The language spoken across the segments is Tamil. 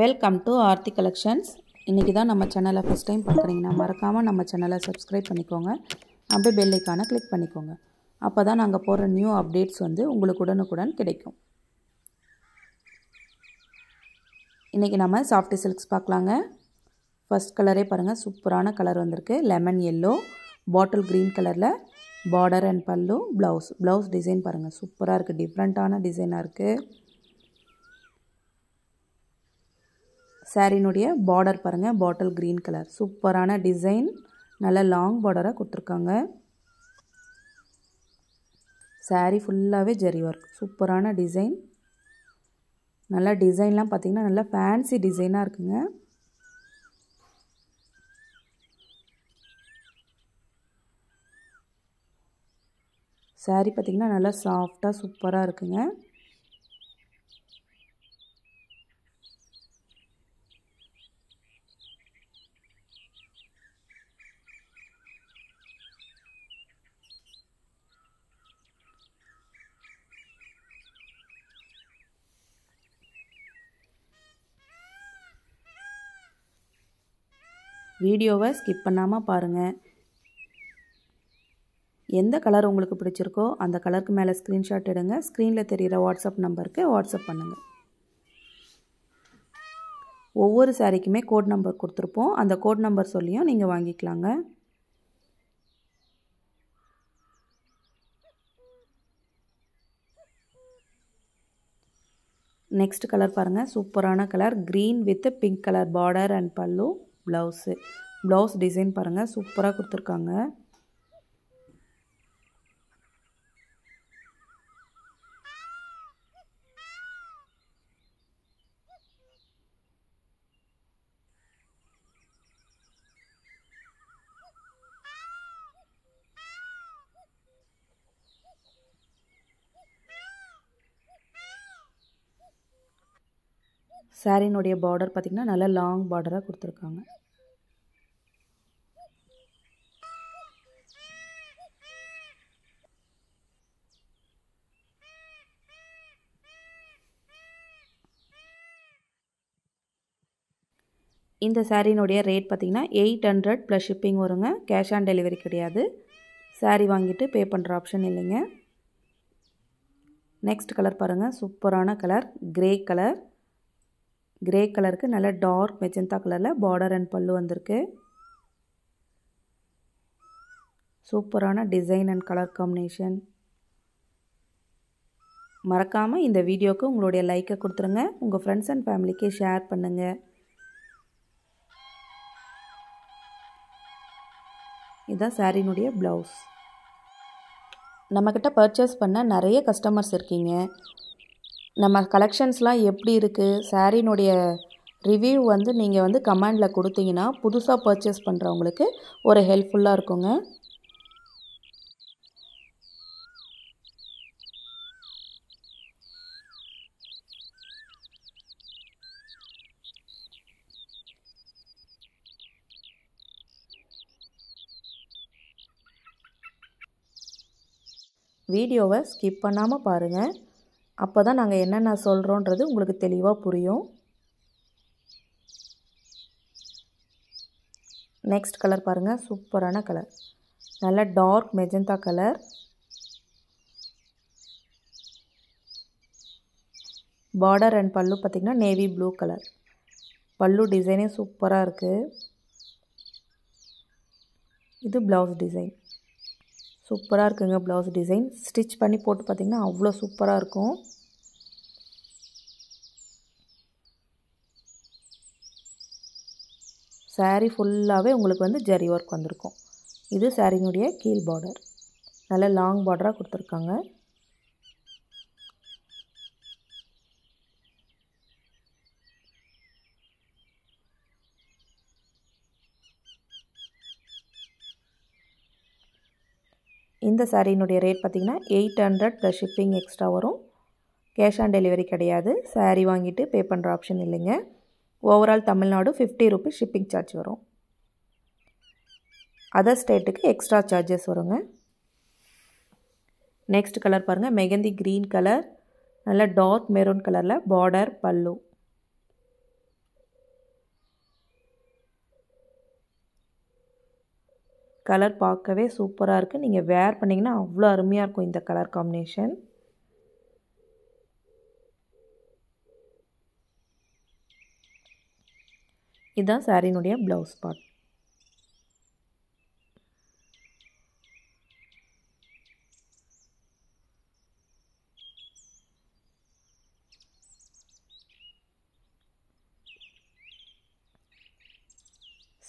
வெல்கம் டு ஆர்த்தி கலெக்ஷன்ஸ் இன்றைக்கி தான் நம்ம சேனலை ஃபஸ்ட் டைம் பார்க்குறீங்கன்னா மறக்காமல் நம்ம சேனலை சப்ஸ்கிரைப் பண்ணிக்கோங்க அப்படியே பெல்லைக்கான கிளிக் பண்ணிக்கோங்க அப்போ தான் நாங்கள் போகிற நியூ அப்டேட்ஸ் வந்து உங்களுக்கு உடனுக்குடன் கிடைக்கும் இன்றைக்கி நம்ம சாஃப்டி சில்க்ஸ் பார்க்கலாங்க ஃபஸ்ட் கலரே பாருங்கள் சூப்பரான கலர் வந்திருக்கு லெமன் எல்லோ பாட்டில் க்ரீன் கலரில் border and pallu blouse blouse design பாருங்கள் சூப்பராக இருக்குது டிஃப்ரெண்ட்டான டிசைனாக இருக்குது சாரீனுடைய பார்டர் பாருங்கள் பாட்டில் க்ரீன் கலர் சூப்பரான டிசைன் நல்ல லாங் பார்டராக கொடுத்துருக்காங்க சாரீ ஃபுல்லாகவே ஜெரி ஒர்க் சூப்பரான டிசைன் நல்லா டிசைன்லாம் பார்த்திங்கன்னா நல்லா ஃபேன்சி டிசைனாக இருக்குங்க சாரீ பார்த்திங்கன்னா நல்லா சாஃப்டாக சூப்பராக இருக்குங்க வீடியோவை ஸ்கிப் பண்ணாமல் பாருங்கள் எந்த கலர் உங்களுக்கு பிடிச்சிருக்கோ அந்த கலருக்கு மேலே ஸ்க்ரீன்ஷாட் எடுங்க ஸ்க்ரீனில் தெரிகிற வாட்ஸ்அப் நம்பருக்கு வாட்ஸ்அப் பண்ணுங்கள் ஒவ்வொரு சாரீக்குமே கோட் நம்பர் கொடுத்துருப்போம் அந்த கோட் நம்பர் சொல்லியும் நீங்கள் வாங்கிக்கலாங்க நெக்ஸ்ட் கலர் பாருங்கள் சூப்பரான colour green with pink colour border and pallu blouse blouse design பாருங்கள் சூப்பராக கொடுத்துருக்காங்க சாரீனுடைய பார்டர் பார்த்திங்கன்னா நல்லா லாங் பார்டராக கொடுத்துருக்காங்க இந்த சாரீனுடைய ரேட் பார்த்திங்கன்னா எயிட் ஹண்ட்ரட் ப்ளஸ் ஷிப்பிங் வருங்க கேஷ் ஆன் டெலிவரி கிடையாது சாரீ வாங்கிட்டு பே பண்ணுற ஆப்ஷன் இல்லைங்க நெக்ஸ்ட் கலர் பாருங்கள் சூப்பரான கலர் கிரே கலர் கிரே கலருக்கு நல்ல டார்க் மெஜந்தா கலரில் பார்டர் அண்ட் பல்லு வந்திருக்கு சூப்பரான டிசைன் அண்ட் கலர் காம்பினேஷன் மறக்காமல் இந்த வீடியோவுக்கு உங்களுடைய லைக்கை கொடுத்துருங்க உங்கள் ஃப்ரெண்ட்ஸ் அண்ட் ஃபேமிலிக்கு ஷேர் பண்ணுங்கள் இதுதான் சாரீனுடைய ப்ளவுஸ் நம்மக்கிட்ட பர்ச்சேஸ் பண்ண நிறைய கஸ்டமர்ஸ் இருக்கீங்க நம்ம கலெக்ஷன்ஸ்லாம் எப்படி இருக்குது ஸாரீனுடைய ரிவ்யூ வந்து நீங்கள் வந்து கமெண்டில் கொடுத்தீங்கன்னா புதுசாக பர்ச்சேஸ் பண்ணுறவங்களுக்கு ஒரு ஹெல்ப்ஃபுல்லாக இருக்குங்க வீடியோவை ஸ்கிப் பண்ணாமல் பாருங்கள் அப்போ தான் நாங்கள் என்னென்ன சொல்கிறோன்றது உங்களுக்கு தெளிவாக புரியும் நெக்ஸ்ட் கலர் பாருங்கள் சூப்பரான கலர் நல்ல dark magenta colour border and pallu பார்த்திங்கன்னா நேவி ப்ளூ கலர் பல்லு டிசைனே சூப்பராக இருக்குது இது ப்ளவுஸ் டிசைன் சூப்பராக இருக்குங்க ப்ளவுஸ் டிசைன் ஸ்டிச் பண்ணி போட்டு பார்த்திங்கன்னா அவ்வளோ சூப்பராக இருக்கும் சாரீ ஃபுல்லாகவே உங்களுக்கு வந்து ஜரி ஒர்க் வந்திருக்கும் இது சாரீனுடைய கீழ் பார்டர் நல்ல லாங் பார்டராக கொடுத்துருக்காங்க இந்த சாரீனுடைய ரேட் பார்த்திங்கன்னா eight hundred plus shipping extra வரும் கேஷ் ஆன் டெலிவரி கிடையாது சாரீ வாங்கிட்டு பே பண்ணுற ஆப்ஷன் இல்லைங்க overall Tamil Nadu fifty rupees shipping charge வரும் அதர் ஸ்டேட்டுக்கு எக்ஸ்ட்ரா சார்ஜஸ் வருங்க நெக்ஸ்ட் கலர் பாருங்கள் மெகந்தி க்ரீன் கலர் நல்ல டார்க் மெரூன் கலரில் பார்டர் பல்லு கலர் பார்க்கவே சூப்பராக இருக்குது நீங்கள் வேர் பண்ணிங்கன்னா அவ்வளோ அருமையாக இருக்கும் இந்த கலர் காம்பினேஷன் இதுதான் சாரீனுடைய ப்ளவுஸ் பார்ட்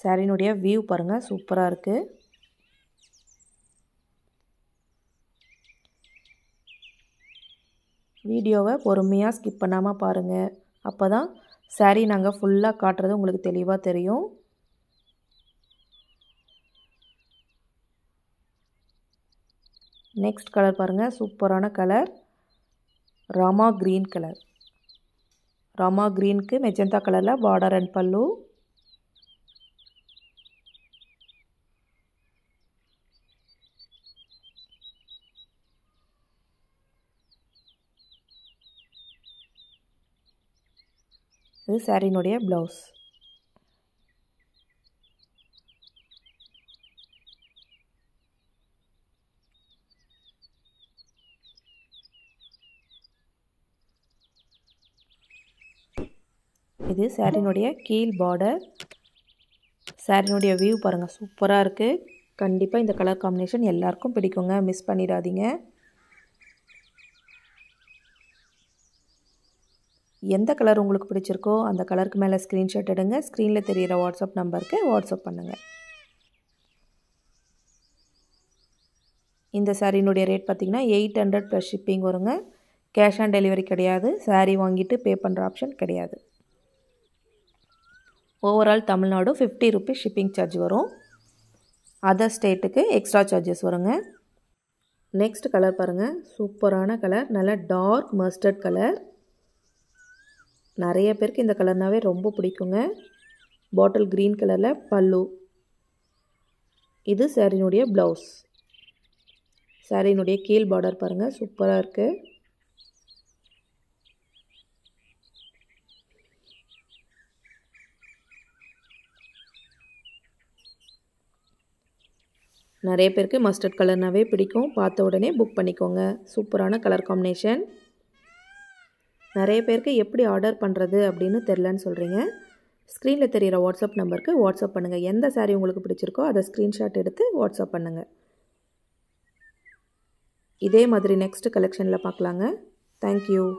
சாரீனுடைய வியூ பாருங்கள் சூப்பராக இருக்குது வீடியோவை பொறுமையாக ஸ்கிப் பண்ணாமல் பாருங்கள் அப்போ தான் சாரீ நாங்கள் ஃபுல்லாக காட்டுறது உங்களுக்கு தெளிவாக தெரியும் நெக்ஸ்ட் கலர் பாருங்கள் சூப்பரான colour Rama green colour Rama க்ரீனுக்கு மெஜந்தா கலரில் பார்டர் அண்ட் பல்லு இது சாரீனுடைய ப்ளவுஸ் இது சாரினுடைய கீழ் பார்டர் சாரினுடைய வியூ பாருங்கள் சூப்பராக இருக்குது கண்டிப்பாக இந்த கலர் காம்பினேஷன் எல்லாருக்கும் பிடிக்குங்க மிஸ் பண்ணிடாதீங்க எந்த கலர் உங்களுக்கு பிடிச்சிருக்கோ அந்த கலருக்கு மேலே ஸ்க்ரீன்ஷாட் எடுங்க ஸ்க்ரீனில் தெரிகிற வாட்ஸ்அப் நம்பருக்கு வாட்ஸ்அப் பண்ணுங்கள் இந்த சாரீனுடைய ரேட் பார்த்திங்கன்னா எயிட் ஹண்ட்ரட் ப்ளஸ் ஷிப்பிங் வருங்க கேஷ் ஆன் டெலிவரி கிடையாது சாரீ வாங்கிட்டு பே பண்ணுற ஆப்ஷன் கிடையாது overall Tamil Nadu fifty rupees shipping charge வரும் அதர் ஸ்டேட்டுக்கு எக்ஸ்ட்ரா சார்ஜஸ் வருங்க நெக்ஸ்ட் கலர் பாருங்கள் சூப்பரான கலர் நல்ல டார்க் மஸ்டர்ட் கலர் நிறைய பேருக்கு இந்த கலர்னாவே ரொம்ப பிடிக்குங்க பாட்டில் க்ரீன் கலரில் பல்லு இது சாரினுடைய ப்ளவுஸ் சாரினுடைய கீழ் பார்டர் பாருங்கள் சூப்பராக இருக்குது நிறைய பேருக்கு மஸ்டர்ட் கலர்னாவே பிடிக்கும் பார்த்த உடனே புக் பண்ணிக்கோங்க சூப்பரான கலர் காம்பினேஷன் நிறைய பேருக்கு எப்படி ஆர்டர் பண்ணுறது அப்படின்னு தெரிலன்னு சொல்கிறீங்க ஸ்க்ரீனில் தெரிகிற வாட்ஸ்அப் நம்பருக்கு வாட்ஸ்அப் பண்ணுங்கள் எந்த சாரீ உங்களுக்கு பிடிச்சிருக்கோ அதை ஸ்க்ரீன்ஷாட் எடுத்து வாட்ஸ்அப் பண்ணுங்கள் இதே மாதிரி நெக்ஸ்ட் கலெக்ஷனில் பார்க்கலாங்க தேங்க்யூ